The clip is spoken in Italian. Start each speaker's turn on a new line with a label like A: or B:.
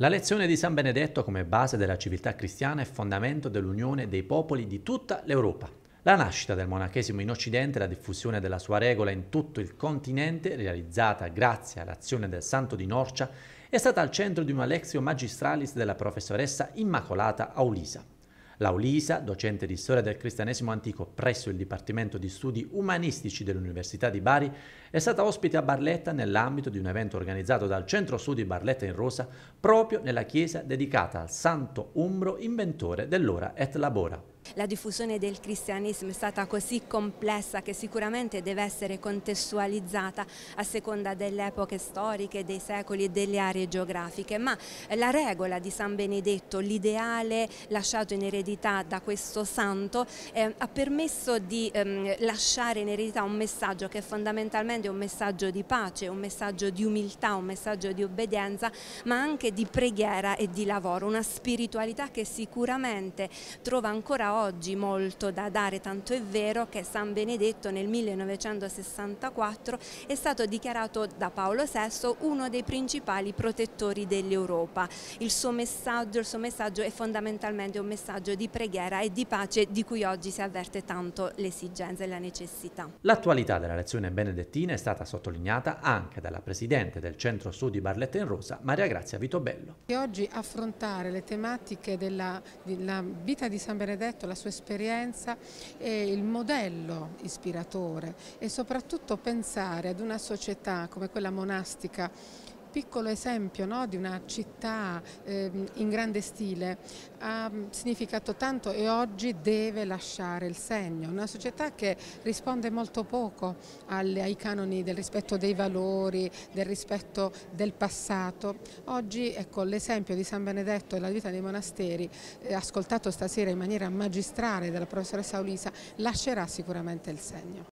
A: La lezione di San Benedetto come base della civiltà cristiana è fondamento dell'unione dei popoli di tutta l'Europa. La nascita del monachesimo in Occidente e la diffusione della sua regola in tutto il continente, realizzata grazie all'azione del santo di Norcia, è stata al centro di una lezio magistralis della professoressa Immacolata Aulisa. Laulisa, docente di storia del cristianesimo antico presso il Dipartimento di Studi Umanistici dell'Università di Bari, è stata ospite a Barletta nell'ambito di un evento organizzato dal Centro Studi Barletta in Rosa proprio nella chiesa dedicata al santo umbro inventore dell'ora et labora.
B: La diffusione del cristianesimo è stata così complessa che sicuramente deve essere contestualizzata a seconda delle epoche storiche, dei secoli e delle aree geografiche, ma la regola di San Benedetto, l'ideale lasciato in eredità da questo santo, eh, ha permesso di ehm, lasciare in eredità un messaggio che è fondamentalmente un messaggio di pace, un messaggio di umiltà, un messaggio di obbedienza, ma anche di preghiera e di lavoro, una spiritualità che sicuramente trova ancora oggi oggi molto da dare, tanto è vero che San Benedetto nel 1964 è stato dichiarato da Paolo VI uno dei principali protettori dell'Europa. Il, il suo messaggio è fondamentalmente un messaggio di preghiera e di pace di cui oggi si avverte tanto l'esigenza e la necessità.
A: L'attualità della lezione benedettina è stata sottolineata anche dalla Presidente del Centro Studi Barletta in Rosa, Maria Grazia Vitobello.
C: E oggi affrontare le tematiche della, della vita di San Benedetto, la sua esperienza e il modello ispiratore e soprattutto pensare ad una società come quella monastica piccolo esempio no, di una città eh, in grande stile ha mm, significato tanto e oggi deve lasciare il segno. Una società che risponde molto poco alle, ai canoni del rispetto dei valori, del rispetto del passato. Oggi ecco, l'esempio di San Benedetto e la vita dei monasteri, eh, ascoltato stasera in maniera magistrale dalla professoressa Ulisa, lascerà sicuramente il segno.